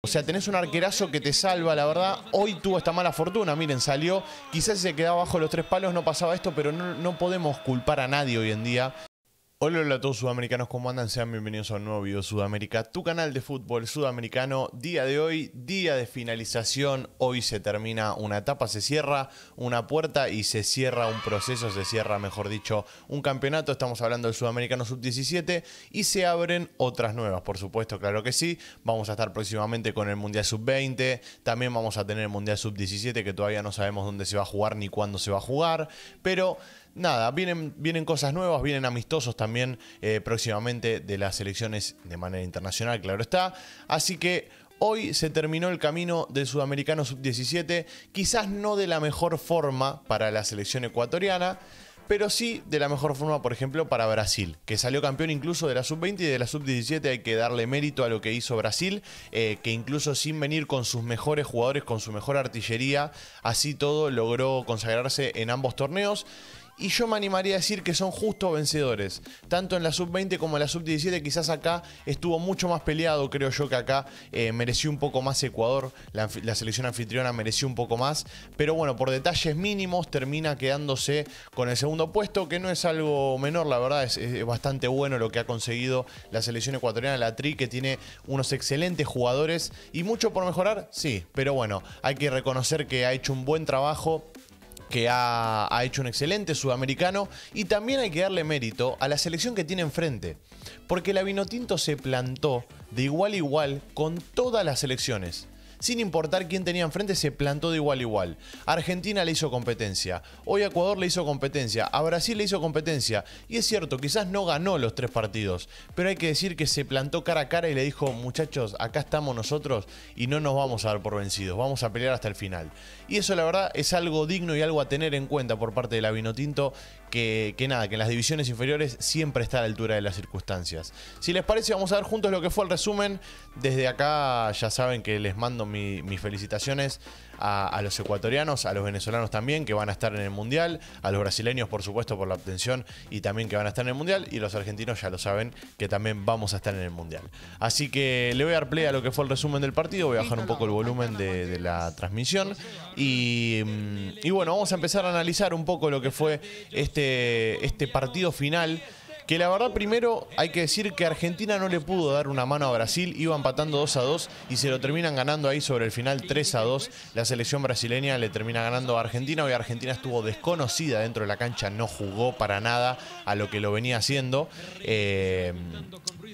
O sea, tenés un arquerazo que te salva, la verdad. Hoy tuvo esta mala fortuna, miren, salió. Quizás se quedaba bajo los tres palos no pasaba esto, pero no, no podemos culpar a nadie hoy en día. Hola, hola a todos sudamericanos, ¿cómo andan? Sean bienvenidos a un nuevo video Sudamérica, tu canal de fútbol sudamericano. Día de hoy, día de finalización. Hoy se termina una etapa, se cierra una puerta y se cierra un proceso, se cierra, mejor dicho, un campeonato. Estamos hablando del Sudamericano Sub-17 y se abren otras nuevas, por supuesto, claro que sí. Vamos a estar próximamente con el Mundial Sub-20, también vamos a tener el Mundial Sub-17 que todavía no sabemos dónde se va a jugar ni cuándo se va a jugar, pero nada, vienen, vienen cosas nuevas, vienen amistosos también eh, próximamente de las elecciones de manera internacional, claro está. Así que Hoy se terminó el camino del sudamericano sub-17, quizás no de la mejor forma para la selección ecuatoriana, pero sí de la mejor forma, por ejemplo, para Brasil, que salió campeón incluso de la sub-20 y de la sub-17. Hay que darle mérito a lo que hizo Brasil, eh, que incluso sin venir con sus mejores jugadores, con su mejor artillería, así todo logró consagrarse en ambos torneos y yo me animaría a decir que son justos vencedores. Tanto en la sub-20 como en la sub-17, quizás acá estuvo mucho más peleado, creo yo que acá eh, mereció un poco más Ecuador, la, selección anfitriona mereció un poco más, pero bueno, por detalles mínimos termina quedándose con el segundo puesto, que no es algo menor, la verdad, es, es bastante bueno lo que ha conseguido la selección ecuatoriana, la TRI, que tiene unos excelentes jugadores y mucho por mejorar, sí, pero bueno, hay que reconocer que ha hecho un buen trabajo que ha, hecho un excelente sudamericano y también hay que darle mérito a la selección que tiene enfrente, porque la Vinotinto se plantó de igual a igual con todas las selecciones sin importar quién tenía enfrente, se plantó de igual a igual. Argentina le hizo competencia, hoy Ecuador le hizo competencia, a Brasil le hizo competencia. Y es cierto, quizás no ganó los tres partidos, pero hay que decir que se plantó cara a cara y le dijo, muchachos, acá estamos nosotros y no nos vamos a dar por vencidos, vamos a pelear hasta el final. Y eso la verdad es algo digno y algo a tener en cuenta por parte de la Vinotinto, que, nada, que en las divisiones inferiores siempre está a la altura de las circunstancias. Si les parece, vamos a ver juntos lo que fue el resumen. Desde acá ya saben que les mando mis felicitaciones a, los ecuatorianos, a los venezolanos también, que van a estar en el Mundial, a los brasileños, por supuesto, por la obtención y también que van a estar en el Mundial, y los argentinos ya lo saben, que también vamos a estar en el Mundial. Así que le voy a dar play a lo que fue el resumen del partido, voy a bajar un poco el volumen de, la transmisión, mm, y bueno, vamos a empezar a analizar un poco lo que fue este este, este, partido final. Que la verdad, primero hay que decir que Argentina no le pudo dar una mano a Brasil, iba empatando 2 a 2 y se lo terminan ganando ahí sobre el final 3 a 2. La selección brasileña le termina ganando a Argentina. Hoy Argentina estuvo desconocida dentro de la cancha, no jugó para nada a lo que lo venía haciendo. Eh,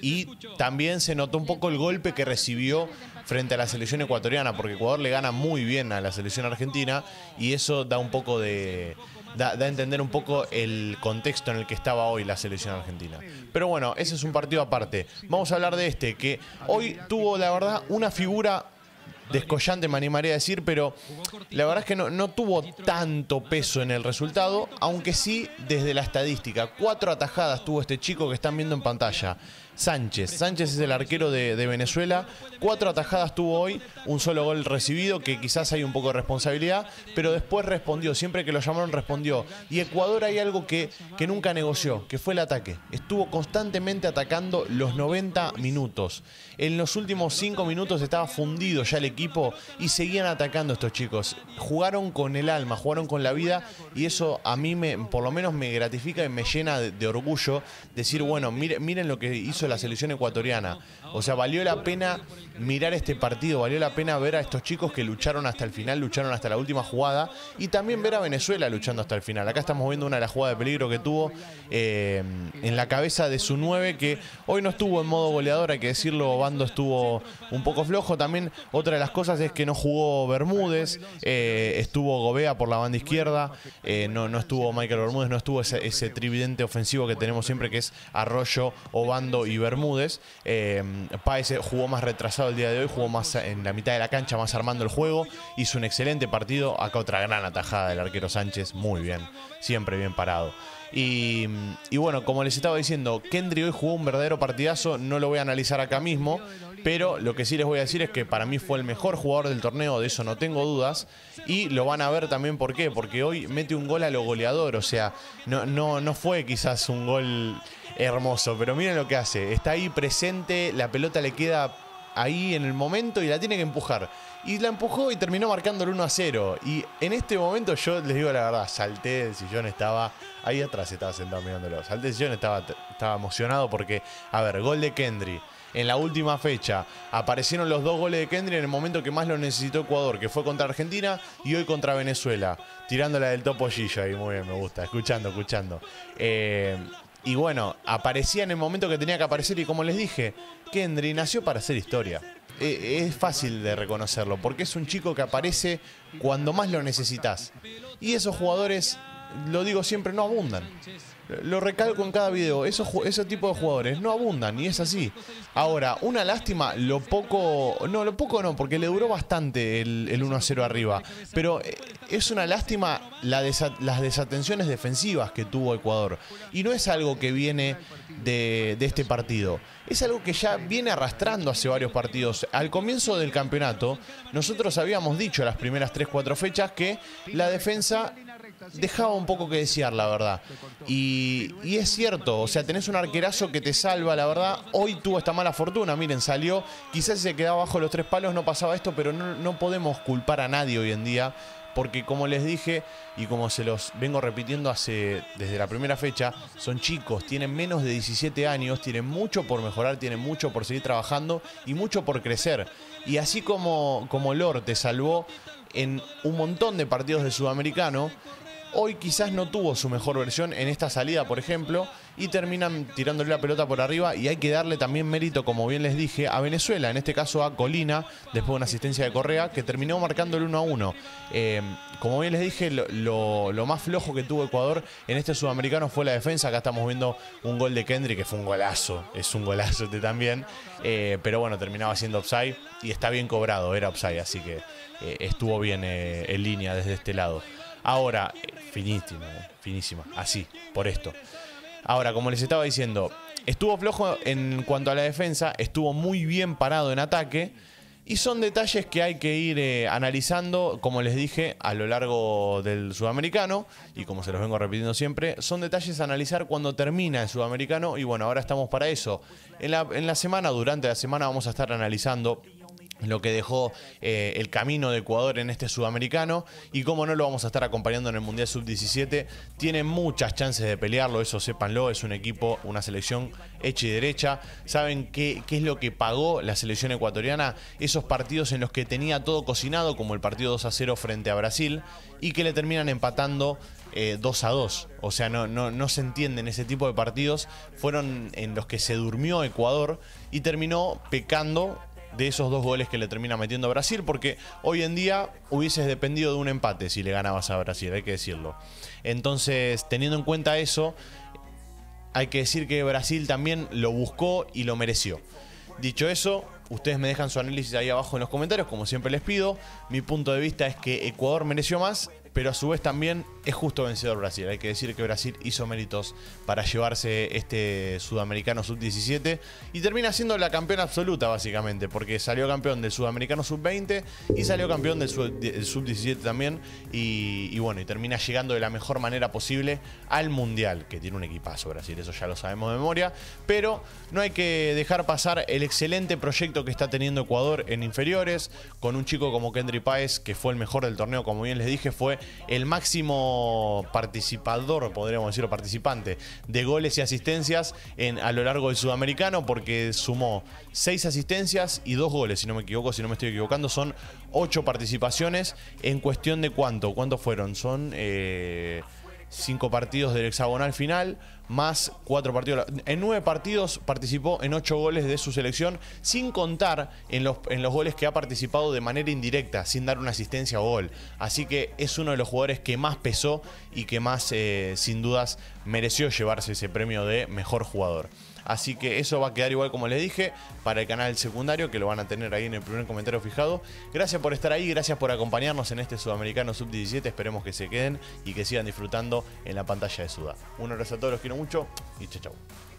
y también se notó un poco el golpe que recibió frente a la selección ecuatoriana, porque Ecuador le gana muy bien a la selección argentina y eso da un poco de da, a entender un poco el contexto en el que estaba hoy la selección argentina. Pero bueno, ese es un partido aparte. Vamos a hablar de este, que hoy tuvo, la verdad, una figura descollante, me animaría a decir, pero la verdad es que no, no tuvo tanto peso en el resultado, aunque sí desde la estadística. Cuatro atajadas tuvo este chico que están viendo en pantalla. Sánchez. Sánchez es el arquero de, Venezuela. Cuatro atajadas tuvo hoy, un solo gol recibido, que quizás hay un poco de responsabilidad, pero después respondió, siempre que lo llamaron respondió. Y Ecuador hay algo que, que nunca negoció, que fue el ataque. Estuvo constantemente atacando los 90 minutos. En los últimos cinco minutos estaba fundido ya el equipo y seguían atacando estos chicos. Jugaron con el alma, jugaron con la vida y eso a mí me, por lo menos me gratifica y me llena de, orgullo decir, bueno, miren lo que hizo de la selección ecuatoriana. O sea, valió la pena mirar este partido, valió la pena ver a estos chicos que lucharon hasta el final, lucharon hasta la última jugada y también ver a Venezuela luchando hasta el final. Acá estamos viendo una de las jugadas de peligro que tuvo eh, en la cabeza de su 9 que hoy no estuvo en modo goleador, hay que decirlo, Obando estuvo un poco flojo. También otra de las cosas es que no jugó Bermúdez, eh, estuvo Gobea por la banda izquierda, eh, no, no estuvo Michael Bermúdez, no estuvo ese, ese trividente ofensivo que tenemos siempre que es Arroyo, Obando y Bermúdez. Eh, em, Páez jugó más retrasado el día de hoy, jugó más en la mitad de la cancha, más armando el juego. Hizo un excelente partido. Acá otra gran atajada del arquero Sánchez, muy bien, siempre bien parado. Y, y, bueno, como les estaba diciendo, Kendry hoy jugó un verdadero partidazo, no lo voy a analizar acá mismo, pero lo que sí les voy a decir es que para mí fue el mejor jugador del torneo, de eso no tengo dudas. Y lo van a ver también por qué, porque hoy mete un gol a lo goleador. O sea, no, no, no fue quizás un gol hermoso, pero miren lo que hace. Está ahí presente, la pelota le queda ahí en el momento y la tiene que empujar y la empujó y terminó marcando el 1 a 0. Y en este momento yo les digo la verdad, salté del sillón, estaba ahí atrás, estaba sentado mirándolo. Salté del sillón, estaba, estaba emocionado porque, a ver, gol de Kendry. En la última fecha aparecieron los dos goles de Kendry en el momento que más lo necesitó Ecuador, que fue contra Argentina y hoy contra Venezuela. Tirándola del topo Gillo ahí, muy bien, me gusta. Escuchando, escuchando. Eh, y bueno, aparecía en el momento que tenía que aparecer y como les dije, Kendry nació para hacer historia. Eh, es fácil de reconocerlo, porque es un chico que aparece cuando más lo necesitas. Y esos jugadores lo digo siempre, no abundan. Lo recalco en cada video, esos, ese tipo de jugadores no abundan y es así. Ahora, una lástima, lo poco, no, lo poco no, porque le duró bastante el, 1 a 0 arriba, pero eh, es una lástima las desatenciones defensivas que tuvo Ecuador. Y no es algo que viene de, este partido, es algo que ya viene arrastrando hace varios partidos. Al comienzo del campeonato, nosotros habíamos dicho las primeras 3-4 fechas que la defensa dejaba un poco que desear, la verdad. Y, es cierto, o sea, tenés un arquerazo que te salva, la verdad. Hoy tuvo esta mala fortuna, miren, salió. Quizás se quedaba bajo los tres palos, no pasaba esto, pero no, podemos culpar a nadie hoy en día. Porque como les dije y como se los vengo repitiendo hace desde la primera fecha, son chicos, tienen menos de 17 años, tienen mucho por mejorar, tienen mucho por seguir trabajando y mucho por crecer. Y así como, como Lord te salvó en un montón de partidos de Sudamericano, hoy quizás no tuvo su mejor versión en esta salida, por ejemplo, y terminan tirándole la pelota por arriba y hay que darle también mérito, como bien les dije, a Venezuela, en este caso a Colina, después de una asistencia de Correa, que terminó marcando el 1 a 1. Eh, como bien les dije, lo, más flojo que tuvo Ecuador en este sudamericano fue la defensa. Acá estamos viendo un gol de Kendrick, que fue un golazo, es un golazo este también, eh, pero bueno, terminaba siendo upside y está bien cobrado, era offside, así que eh, estuvo bien en línea desde este lado. Ahora, eh, finísima, eh, finísima, así, por esto. Ahora, como les estaba diciendo, estuvo flojo en cuanto a la defensa, estuvo muy bien parado en ataque. Y son detalles que hay que ir eh, analizando, como les dije, a lo largo del sudamericano, y como se los vengo repitiendo siempre, son detalles a analizar cuando termina el sudamericano, y bueno, ahora estamos para eso. en la semana, durante la semana, vamos a estar analizando lo que dejó eh, el camino de Ecuador en este sudamericano y como no lo vamos a estar acompañando en el Mundial Sub-17, tiene muchas chances de pelearlo, eso sépanlo, es un equipo, una selección hecha y derecha, saben qué, qué es lo que pagó la selección ecuatoriana, esos partidos en los que tenía todo cocinado, como el partido 2 a 0 frente a Brasil, y que le terminan empatando 2 eh, a 2. O sea, no, no, no se entienden ese tipo de partidos. Fueron en los que se durmió Ecuador y terminó pecando de esos dos goles que le termina metiendo a Brasil, porque hoy en día hubieses dependido de un empate si le ganabas a Brasil, hay que decirlo. Entonces, teniendo en cuenta eso, hay que decir que Brasil también lo buscó y lo mereció. Dicho eso, ustedes me dejan su análisis ahí abajo en los comentarios, como siempre les pido. Mi punto de vista es que Ecuador mereció más pero a su vez también es justo vencedor Brasil. Hay que decir que Brasil hizo méritos para llevarse este sudamericano sub-17 y termina siendo la campeona absoluta básicamente, porque salió campeón del sudamericano sub-20 y salió campeón del sub-17 también y, bueno, y termina llegando de la mejor manera posible al Mundial, que tiene un equipazo Brasil, eso ya lo sabemos de memoria, pero no hay que dejar pasar el excelente proyecto que está teniendo Ecuador en inferiores, con un chico como Kendry Páez, que fue el mejor del torneo, como bien les dije, fue el máximo participador, podríamos decirlo, participante de goles y asistencias en, a lo largo del sudamericano, porque sumó seis asistencias y dos goles, si no me equivoco, si no me estoy equivocando, son ocho participaciones en cuestión de cuánto, cuántos fueron, son... Eh, cinco partidos del hexagonal final, más cuatro partidos. En nueve partidos participó en ocho goles de su selección, sin contar en los, en los goles que ha participado de manera indirecta, sin dar una asistencia o gol. Así que es uno de los jugadores que más pesó y que más, eh, sin dudas, mereció llevarse ese premio de mejor jugador. Así que eso va a quedar igual como les dije para el canal secundario que lo van a tener ahí en el primer comentario fijado. Gracias por estar ahí, gracias por acompañarnos en este Sudamericano Sub-17. Esperemos que se queden y que sigan disfrutando en la pantalla de Suda. Un abrazo a todos, los quiero mucho y chau chao.